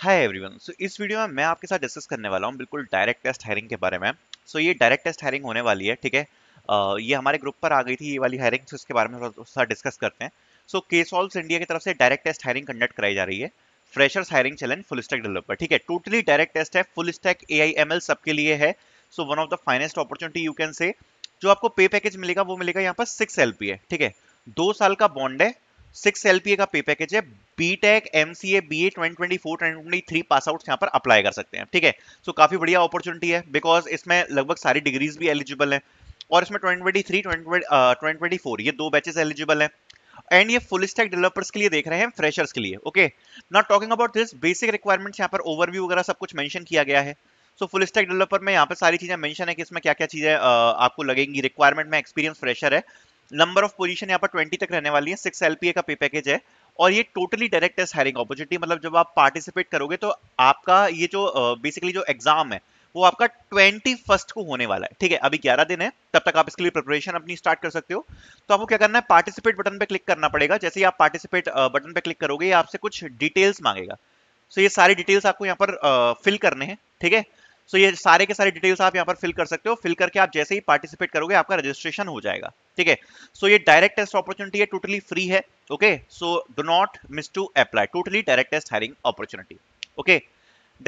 Hi everyone so इस video में मैं आपके साथ डिस्कस करने वाला हूँ बिल्कुल डायरेक्ट टेस्ट हायरिंग के बारे में सो so, ये डायरेक्ट टेस्ट हायरिंग होने वाली है ठीक है uh, ये हमारे ग्रुप पर आ गई थी ये वाली हायरिंग तो इसके बारे में थोड़ा सा डिस्कस करते हैं सो के सॉल्स इंडिया की तरफ से डायरेक्ट टेस्ट हायरिंग कंडक्ट कराई जा रही है freshers hiring challenge full stack developer ठीक है टोटली डायरेक्ट टेस्ट है full stack A I M L सबके लिए है so one of the finest opportunity you can say जो आपको पे पैकेज मिलेगा वो मिलेगा यहाँ पर सिक्स एल पी है ठीक है दो साल का बॉन्ड है सिक्स एलपीए का पे पैकेज है BTech MCA BA 2024 2023 pass out यहाँ पर अप्लाई कर सकते हैं ठीक है सो so, काफी बढ़िया अपॉर्चुनिटी है बिकॉज इसमें लगभग सारी डिग्रीज भी एलिजिबल हैं और इसमें 2023 2024 uh, ये दो बैचेस एलिजिबल हैं एंड ये फुल स्टैक डेवलपर्स के लिए देख रहे हैं फ्रेशर्स के लिए okay not talking about this basic requirements यहाँ पर ओवरव्यू वगैरह सब कुछ मेंशन किया गया है सो फुल स्टैक डेवलपर में यहाँ पर सारी चीजें मेंशन है कि इसमें क्या क्या चीजें uh, आपको लगेंगी रिक्वायरमेंट में एक्सपीरियंस फ्रेशर है नंबर ऑफ पोजीशन यहाँ पर 20 तक रहने वाली है सिक्स एलपीए का पे पैकेज है और ये totally direct test hiring opportunity मतलब जब आप पार्टिसिपेट करोगे तो आपका ये जो बेसिकली जो एग्जाम है वो आपका ट्वेंटी फर्स्ट को होने वाला है ठीक है अभी ग्यारह दिन है तब तक आप इसके लिए प्रिपरेशन अपनी स्टार्ट कर सकते हो तो आपको क्या करना है पार्टिसिपेट बटन पे क्लिक करना पड़ेगा जैसे ही आप पार्टिसिपेट बटन पे क्लिक करोगे आपसे कुछ डिटेल्स मांगेगा सो so ये सारी डिटेल्स आपको यहाँ पर फिल करने हैं ठीक है सो so, ये सारे के सारे डिटेल्स आप यहाँ पर फिल कर सकते हो फिल करके आप जैसे ही पार्टिसिपेट करोगे आपका रजिस्ट्रेशन हो जाएगा ठीक है सो so, ये डायरेक्ट टेस्ट अपॉर्चुनिटी है टोटली फ्री है okay so do not miss to apply totally direct test hiring opportunity okay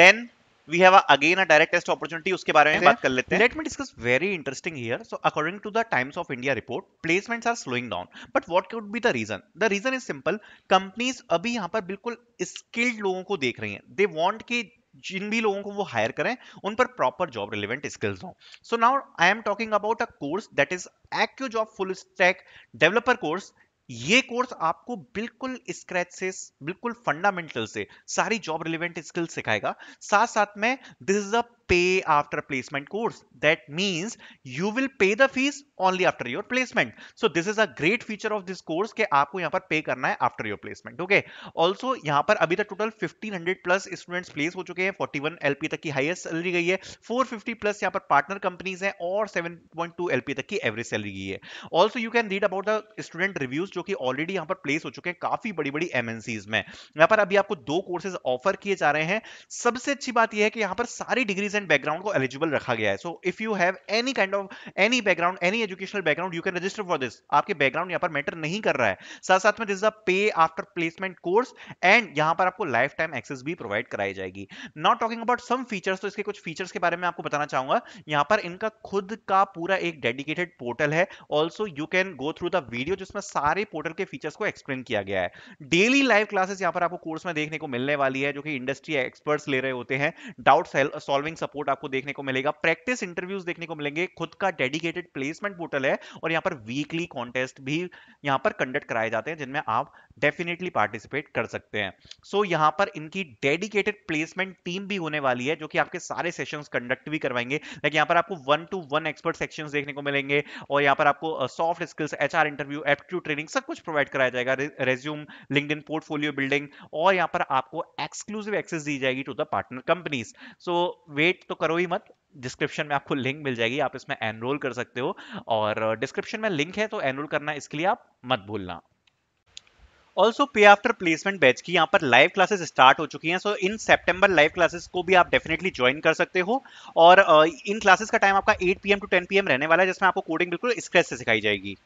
then we have a, again a direct test opportunity उसके बारे में बात कर लेते हैं let me discuss very interesting here so according to the times of india report placements are slowing down but what could be the reason the reason is simple companies अभी यहाँ पर बिल्कुल skilled लोगों को देख रही हैं they want कि जिन भी लोगों को वो हायर करें उन पर प्रॉपर जॉब रिलेवेंट स्किल्स हों so now I am talking about a course that is Accio job full stack developer course ये कोर्स आपको बिल्कुल स्क्रैच से बिल्कुल फंडामेंटल से सारी जॉब रिलेवेंट स्किल्स सिखाएगा साथ साथ में this is a pay after placement course. That means you will pay the fees only after your placement. So this is a great feature of this course के आपको यहाँ पर pay करना है after your placement. Okay. Also यहाँ पर अभी तक total 1500 plus students place हो चुके हैं 41 LP तक की highest salary गई है 450 plus यहाँ पर partner companies हैं और 7.2 LP तक की average salary गई है. Also you can read about the student reviews जो कि already यहाँ पर place हो चुके हैं काफी बड़ी बड़ी MNCs में. यहाँ पर अभी आपको दो courses offer किए जा रहे हैं. सबसे अच्छी बात यह है कि यहाँ पर सारी degrees एंड बैकग्राउंड को एलिजिबल रखा गया है so if you have any kind of any background any educational background you can register for this आपके बैकग्राउंड यहाँ पर मैटर नहीं कर रहा है साथ साथ में this the pay after placement course and यहाँ पर आपको लाइफ टाइम एक्सेस भी प्रोवाइड कराई जाएगी not talking about some features तो इसके कुछ फीचर्स के बारे में आपको बताना चाहूंगा यहाँ पर इनका खुद का पूरा एक डेडिकेटेड पोर्टल है also you can go through the video जिसमें सारे पोर्टल के फीचर्स को एक्सप्लेन किया गया है डेली लाइव क्लासेस यहाँ पर आपको कोर्स में देखने को मिलने वाली है जो कि इंडस्ट्री एक्सपर्ट्स ले रहे होते हैं डाउट सॉल्विंग सपोर्ट आपको देखने को मिलेगा प्रैक्टिस इंटरव्यूज देखने को मिलेंगे खुद का डेडिकेटेड प्लेसमेंट पोर्टल है और यहाँ पर वीकली कॉन्टेस्ट भी यहाँ पर कंडक्ट कराए जाते हैं जिनमें आप डेफिनेटली पार्टिसिपेट कर सकते हैं सो so, यहाँ पर इनकी डेडिकेटेड प्लेसमेंट टीम भी होने वाली है जो कि आपके सारे सेशंस कंडक्ट भी करवाएंगे लाइक यहाँ पर आपको one to one expert section देखने को मिलेंगे और यहाँ पर आपको soft skills H interview aptitude training सब कुछ प्रोवाइड कराया जाएगा रेज्यूम लिंकड पोर्टफोलियो बिल्डिंग और यहाँ पर आपको एक्सक्लूसिव एक्सेस दी जाएगी to the partner companies so वे वेट तो करो ही मत डिस्क्रिप्शन में आपको लिंक मिल जाएगी आप इसमें एनरोल कर सकते हो और डिस्क्रिप्शन uh, में लिंक है तो एनरोल करना इसके लिए आप मत भूलना ऑल्सो पे आफ्टर प्लेसमेंट बैच की यहाँ पर लाइव क्लासेस स्टार्ट हो चुकी हैं so in September live classes को भी आप डेफिनेटली ज्वाइन कर सकते हो और uh, इन क्लासेस का टाइम आपका 8 पी एम टू 10 एम रहने वाला है जिसमें आपको कोडिंग बिल्कुल स्क्रेच से सिखाई जाएगी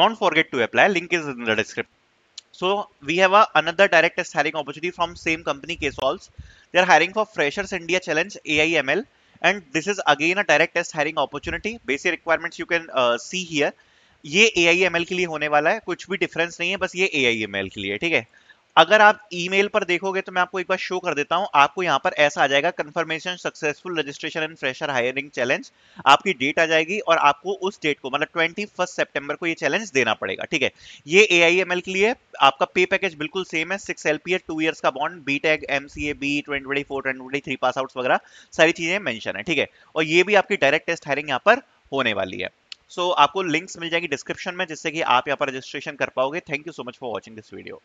don't forget to apply link is in the description so we have another direct direct test hiring opportunity from same company caseolves They are hiring for Freshers India Challenge AIML and this is again a direct test hiring opportunity. Basic requirements you can uh, see here. ये ए I M L के लिए होने वाला है कुछ भी difference नहीं है बस ये ए आई एम एल के लिए ठीक है अगर आप ईमेल पर देखोगे तो मैं आपको एक बार शो कर देता हूं आपको यहां पर ऐसा आ जाएगा confirmation successful registration and fresher hiring challenge आपकी डेट आ जाएगी और आपको उस डेट को मतलब ट्वेंटी फर्स्ट सेप्टेम्बर को ये चैलेंज देना पड़ेगा ठीक है ये ए आई एम एल के लिए आपका पे पैकेज बिल्कुल सेम है six L P two years का bond B tech M C A B twenty twenty four twenty twenty three pass out वगैरह सारी चीजें मैंशन है ठीक है और ये भी आपकी डायरेक्ट टेस्ट हायरिंग यहाँ पर होने वाली है सो so, आपको लिंक्स मिल जाएगी डिस्क्रिप्शन में जिससे कि आप यहाँ पर रजिस्ट्रेशन कर पाओगे thank you so much for watching this video